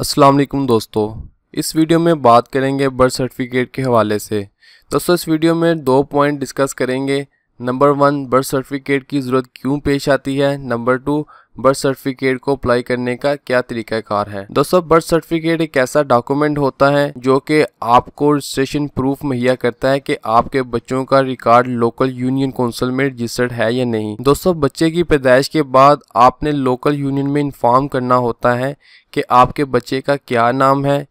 असलम दोस्तों इस वीडियो में बात करेंगे बर्थ सर्टिफिकेट के हवाले से दोस्तों इस वीडियो में दो पॉइंट डिस्कस करेंगे नंबर वन बर्थ सर्टिफिकेट की ज़रूरत क्यों पेश आती है नंबर टू बर्थ सर्टिफिकेट को अप्लाई करने का क्या तरीकाकार है दोस्तों बर्थ सर्टिफिकेट एक ऐसा डॉक्यूमेंट होता है जो कि आपको रजिस्ट्रेशन प्रूफ मुहैया करता है कि आपके बच्चों का रिकॉर्ड लोकल यूनियन काउंसिल में रजिस्टर्ड है या नहीं दोस्तों बच्चे की पैदाइश के बाद आपने लोकल यूनियन में इंफॉर्म करना होता है कि आपके बच्चे का क्या नाम है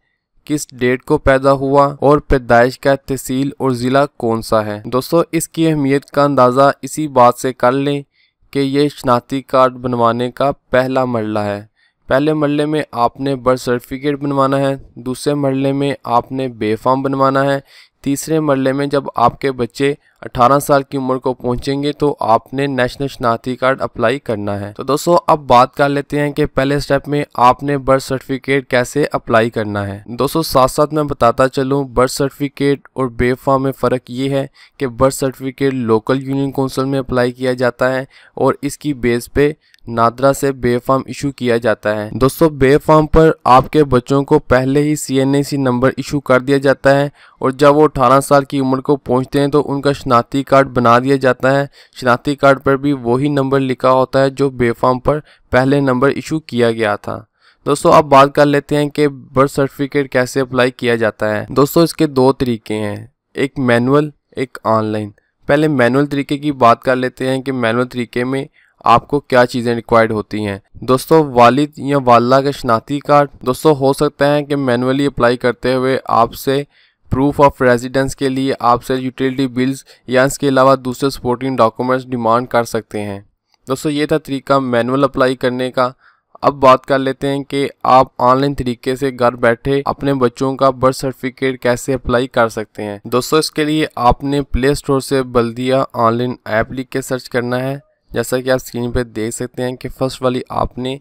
किस डेट को पैदा हुआ और पैदाइश का तहसील और ज़िला कौन सा है दोस्तों इसकी अहमियत का अंदाज़ा इसी बात से कर लें कि ये शनाख्ती कार्ड बनवाने का पहला मरला है पहले मरले में आपने बर्थ सर्टिफिकेट बनवाना है दूसरे मरले में आपने बेफाम बनवाना है तीसरे मरले में जब आपके बच्चे 18 साल की उम्र को पहुंचेंगे तो आपने नेशनल शनाती कार्ड अप्लाई करना है तो दोस्तों अब बात कर लेते हैं कि पहले स्टेप में आपने बर्थ सर्टिफिकेट कैसे अप्लाई करना है दोस्तों साथ साथ मैं बताता चलूँ बर्थ सर्टिफिकेट और बेफा में फ़र्क ये है कि birth certificate local union council में अप्लाई किया जाता है और इसकी बेस पे नादरा से बे फॉर्म इशू किया जाता है दोस्तों बे पर आपके बच्चों को पहले ही C N A C number issue कर दिया जाता है और जब वो अठारह साल की उम्र को पहुंचते हैं तो उनका शनाख्ती कार्ड बना दिया जाता है शनाख्ती कार्ड पर भी वही नंबर लिखा होता है जो बेफाम पर पहले नंबर इशू किया गया था दोस्तों अब बात कर लेते हैं कि बर्थ सर्टिफिकेट कैसे अप्लाई किया जाता है दोस्तों इसके दो तरीके हैं एक मैनुअल एक ऑनलाइन पहले मैनुअल तरीके की बात कर लेते हैं कि मैनुअल तरीके में आपको क्या चीज़ें रिक्वायर्ड होती हैं दोस्तों वालिद या वाला का शनाख्ती कार्ड दोस्तों हो सकता है कि मैनुअली अप्लाई करते हुए आपसे प्रूफ ऑफ रेजिडेंस के लिए आप सर यूटिलिटी बिल्स या इसके अलावा दूसरे सपोर्टिंग डॉक्यूमेंट्स डिमांड कर सकते हैं दोस्तों ये था तरीका मैनुअल अप्लाई करने का अब बात कर लेते हैं कि आप ऑनलाइन तरीके से घर बैठे अपने बच्चों का बर्थ सर्टिफिकेट कैसे अप्लाई कर सकते हैं दोस्तों इसके लिए आपने प्ले स्टोर से बल्दिया ऑनलाइन ऐप लिख के सर्च करना है जैसा कि आप स्क्रीन पर देख सकते हैं कि फर्स्ट वाली आपने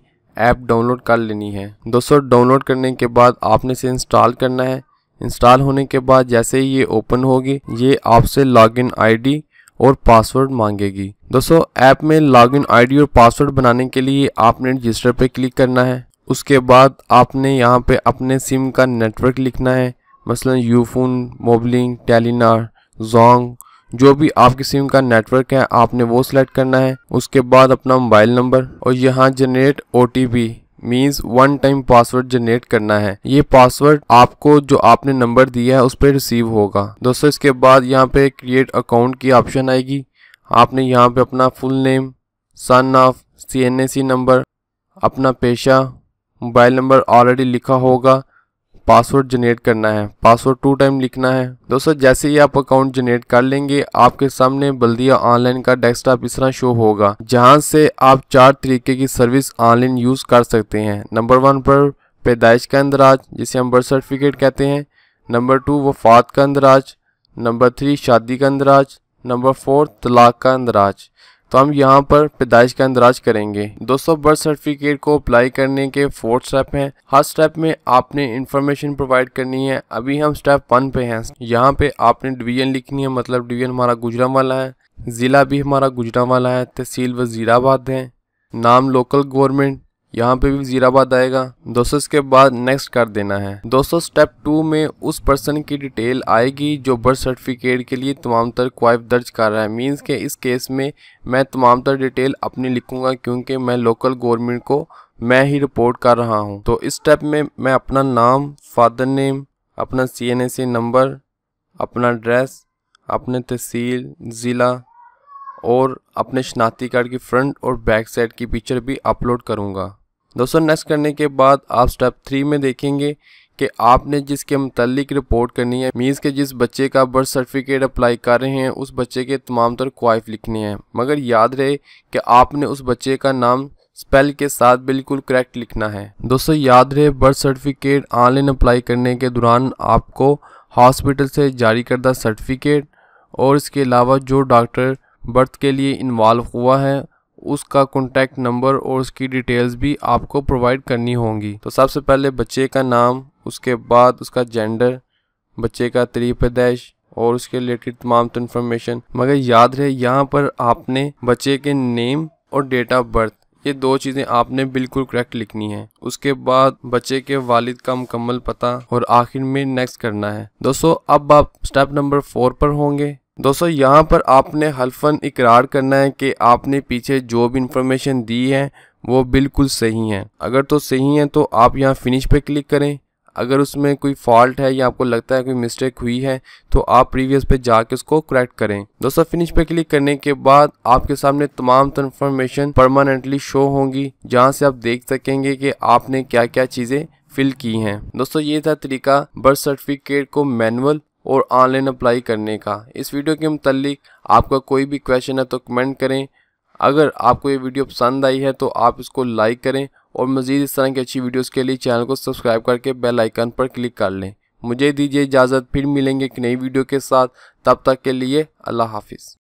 ऐप डाउनलोड कर लेनी है दोस्तों डाउनलोड करने के बाद आपने इसे इंस्टॉल करना है इंस्टॉल होने के बाद जैसे ही ये ओपन होगी ये आपसे लॉगिन आईडी और पासवर्ड मांगेगी दोस्तों ऐप में लॉगिन आईडी और पासवर्ड बनाने के लिए आपने रजिस्टर पे क्लिक करना है उसके बाद आपने यहाँ पे अपने सिम का नेटवर्क लिखना है मसलन यूफोन मोबलिंग टेलीनार जोंग जो भी आपके सिम का नेटवर्क है आपने वो सिलेक्ट करना है उसके बाद अपना मोबाइल नंबर और यहाँ generate OTP means one time password generate करना है ये पासवर्ड आपको जो आपने नंबर दिया है उस पर रिसीव होगा दोस्तों इसके बाद यहाँ पे क्रिएट अकाउंट की ऑप्शन आएगी आपने यहाँ पे अपना full name son of C N A C number अपना पेशा मोबाइल नंबर ऑलरेडी लिखा होगा पासवर्ड जनरेट करना है पासवर्ड टू टाइम लिखना है दोस्तों जैसे ही आप अकाउंट जनरेट कर लेंगे आपके सामने बल्दिया ऑनलाइन का डेस्कटॉप इस तरह शो होगा जहां से आप चार तरीके की सर्विस ऑनलाइन यूज कर सकते हैं नंबर वन पर पैदाइश का अंदराज जिसे हम बर्थ सर्टिफिकेट कहते हैं नंबर टू वफात का अंदराज नंबर थ्री शादी का अंदराज नंबर फोर तलाक का अंदराज तो हम यहाँ पर पैदाइश का अंदराज करेंगे दोस्तों बर्थ सर्टिफिकेट को अप्लाई करने के फोर्थ स्टेप हैं हर स्टेप में आपने इन्फॉर्मेशन प्रोवाइड करनी है अभी हम स्टेप वन पे हैं यहाँ पे आपने डिवीजन लिखनी है मतलब डिवीजन हमारा गुजरा वाला है ज़िला भी हमारा गुजरा वाला है तहसील वजीराबाद है नाम लोकल गवर्नमेंट यहाँ पे भी जीराबाद आएगा दोस्तों इसके बाद नेक्स्ट कर देना है दोस्तों स्टेप टू में उस पर्सन की डिटेल आएगी जो बर्थ सर्टिफिकेट के लिए तमाम तर क्वाइफ दर्ज कर रहा है मींस के इस केस में मैं तमाम तर डिटेल अपनी लिखूंगा क्योंकि मैं लोकल गवर्नमेंट को मैं ही रिपोर्ट कर रहा हूँ तो इस स्टेप में मैं अपना नाम फादर नेम अपना सी एन एस नंबर अपना एड्रेस अपने तहसील ज़िला और अपने शनाख्ती कार्ड की फ्रंट और बैक साइड की पिक्चर भी अपलोड करूँगा दोस्तों नेक्स्ट करने के बाद आप स्टेप थ्री में देखेंगे कि आपने जिसके मतलब रिपोर्ट करनी है मीन्स के जिस बच्चे का बर्थ सर्टिफिकेट अप्लाई कर रहे हैं उस बच्चे के तमाम तर क्वाइफ लिखनी है मगर याद रहे कि आपने उस बच्चे का नाम स्पेल के साथ बिल्कुल करेक्ट लिखना है दोस्तों याद रहे बर्थ सर्टिफिकेट ऑनलाइन अप्लाई करने के दौरान आपको हॉस्पिटल से जारी करदा सर्टिफिकेट और इसके अलावा जो डॉक्टर बर्थ के लिए इन्वॉल्व हुआ है उसका कॉन्टैक्ट नंबर और उसकी डिटेल्स भी आपको प्रोवाइड करनी होंगी तो सबसे पहले बच्चे का नाम उसके बाद उसका जेंडर बच्चे का तरीब पैदाइश और उसके रिलेटेड तमाम तो इन्फॉर्मेशन मगर याद रहे यहाँ पर आपने बच्चे के नेम और डेट ऑफ बर्थ ये दो चीज़ें आपने बिल्कुल करेक्ट लिखनी है उसके बाद बच्चे के वालिद का मुकम्मल पता और आखिर में नेक्स्ट करना है दोस्तों अब आप स्टेप नंबर फोर पर होंगे दोस्तों यहाँ पर आपने हल्फन इकरार करना है कि आपने पीछे जो भी इंफॉर्मेशन दी है वो बिल्कुल सही है अगर तो सही है तो आप यहाँ फिनिश पे क्लिक करें अगर उसमें कोई फॉल्ट है या आपको लगता है कोई मिस्टेक हुई है तो आप प्रीवियस पे जाके उसको करेक्ट करें दोस्तों फिनिश पे क्लिक करने के बाद आपके सामने तमाम इन्फॉर्मेशन परमानेंटली शो होंगी जहाँ से आप देख सकेंगे कि आपने क्या क्या चीज़ें फिल की हैं दोस्तों ये था तरीका बर्थ सर्टिफिकेट को मैनुअल और ऑनलाइन अप्लाई करने का इस वीडियो के मतलब आपका कोई भी क्वेश्चन है तो कमेंट करें अगर आपको ये वीडियो पसंद आई है तो आप इसको लाइक करें और मज़ीद इस तरह की अच्छी वीडियोस के लिए चैनल को सब्सक्राइब करके बेल आइकन पर क्लिक कर लें मुझे दीजिए इजाज़त फिर मिलेंगे एक नई वीडियो के साथ तब तक के लिए अल्लाह हाफिज़